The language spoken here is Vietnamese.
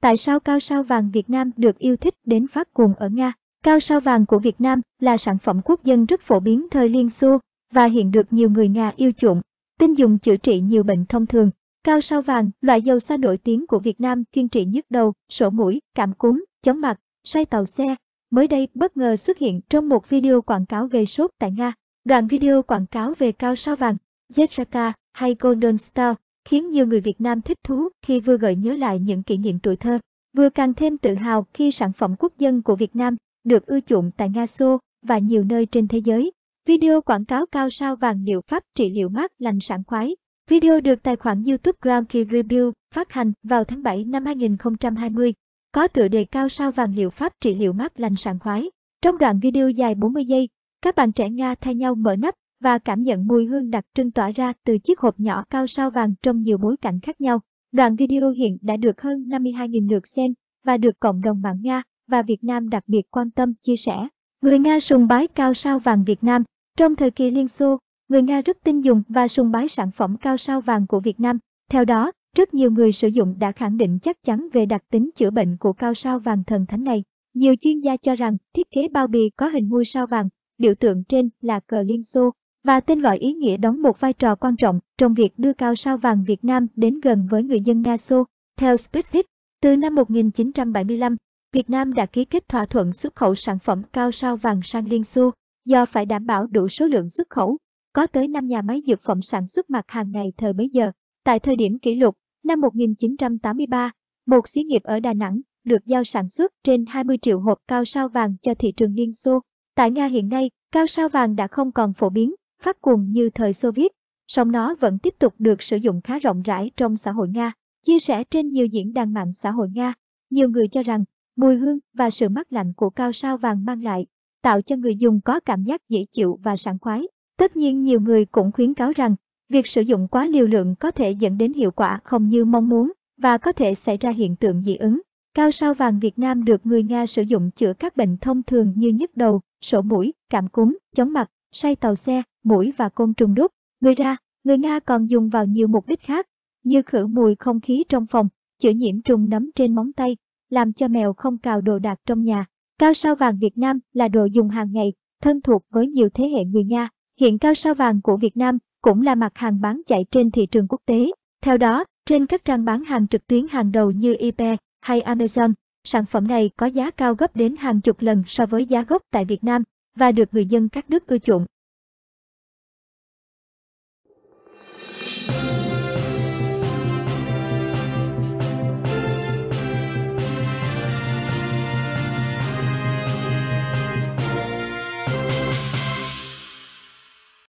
Tại sao cao sao vàng Việt Nam được yêu thích đến phát cuồng ở Nga? Cao sao vàng của Việt Nam là sản phẩm quốc dân rất phổ biến thời Liên Xô và hiện được nhiều người Nga yêu chuộng, tin dùng chữa trị nhiều bệnh thông thường. Cao sao vàng, loại dầu sa nổi tiếng của Việt Nam chuyên trị nhức đầu, sổ mũi, cảm cúm, chóng mặt, say tàu xe. Mới đây bất ngờ xuất hiện trong một video quảng cáo gây sốt tại Nga. Đoạn video quảng cáo về cao sao vàng, Jessica hay Golden Star khiến nhiều người Việt Nam thích thú khi vừa gợi nhớ lại những kỷ niệm tuổi thơ, vừa càng thêm tự hào khi sản phẩm quốc dân của Việt Nam được ưa chuộng tại Nga Xô và nhiều nơi trên thế giới. Video quảng cáo cao sao vàng liệu pháp trị liệu mát lành sảng khoái. Video được tài khoản YouTube Gram Key Review phát hành vào tháng 7 năm 2020, có tựa đề cao sao vàng liệu pháp trị liệu mát lành sảng khoái. Trong đoạn video dài 40 giây, các bạn trẻ Nga thay nhau mở nắp và cảm nhận mùi hương đặc trưng tỏa ra từ chiếc hộp nhỏ cao sao vàng trong nhiều bối cảnh khác nhau. Đoạn video hiện đã được hơn 52.000 lượt xem và được cộng đồng mạng Nga và Việt Nam đặc biệt quan tâm chia sẻ. Người Nga sùng bái cao sao vàng Việt Nam. Trong thời kỳ Liên Xô, người Nga rất tin dùng và sùng bái sản phẩm cao sao vàng của Việt Nam. Theo đó, rất nhiều người sử dụng đã khẳng định chắc chắn về đặc tính chữa bệnh của cao sao vàng thần thánh này. Nhiều chuyên gia cho rằng thiết kế bao bì có hình ngôi sao vàng, biểu tượng trên là cờ Liên Xô và tên gọi ý nghĩa đóng một vai trò quan trọng trong việc đưa cao sao vàng Việt Nam đến gần với người dân Nga Xô. Theo Sputnik, từ năm 1975, Việt Nam đã ký kết thỏa thuận xuất khẩu sản phẩm cao sao vàng sang Liên Xô, do phải đảm bảo đủ số lượng xuất khẩu, có tới 5 nhà máy dược phẩm sản xuất mặt hàng này thời bấy giờ. Tại thời điểm kỷ lục, năm 1983, một xí nghiệp ở Đà Nẵng được giao sản xuất trên 20 triệu hộp cao sao vàng cho thị trường Liên Xô. Tại Nga hiện nay, cao sao vàng đã không còn phổ biến phát cuồng như thời Xô Viết, song nó vẫn tiếp tục được sử dụng khá rộng rãi trong xã hội Nga, chia sẻ trên nhiều diễn đàn mạng xã hội Nga. Nhiều người cho rằng mùi hương và sự mát lạnh của cao sao vàng mang lại tạo cho người dùng có cảm giác dễ chịu và sảng khoái. Tất nhiên nhiều người cũng khuyến cáo rằng việc sử dụng quá liều lượng có thể dẫn đến hiệu quả không như mong muốn và có thể xảy ra hiện tượng dị ứng. Cao sao vàng Việt Nam được người Nga sử dụng chữa các bệnh thông thường như nhức đầu, sổ mũi, cảm cúm, chóng mặt, say tàu xe, mũi và côn trùng đốt. Người ra, người Nga còn dùng vào nhiều mục đích khác, như khử mùi không khí trong phòng, chữa nhiễm trùng nấm trên móng tay, làm cho mèo không cào đồ đạc trong nhà. Cao sao vàng Việt Nam là đồ dùng hàng ngày, thân thuộc với nhiều thế hệ người Nga. Hiện cao sao vàng của Việt Nam cũng là mặt hàng bán chạy trên thị trường quốc tế. Theo đó, trên các trang bán hàng trực tuyến hàng đầu như eBay hay Amazon, sản phẩm này có giá cao gấp đến hàng chục lần so với giá gốc tại Việt Nam và được người dân các nước ưa chuộng.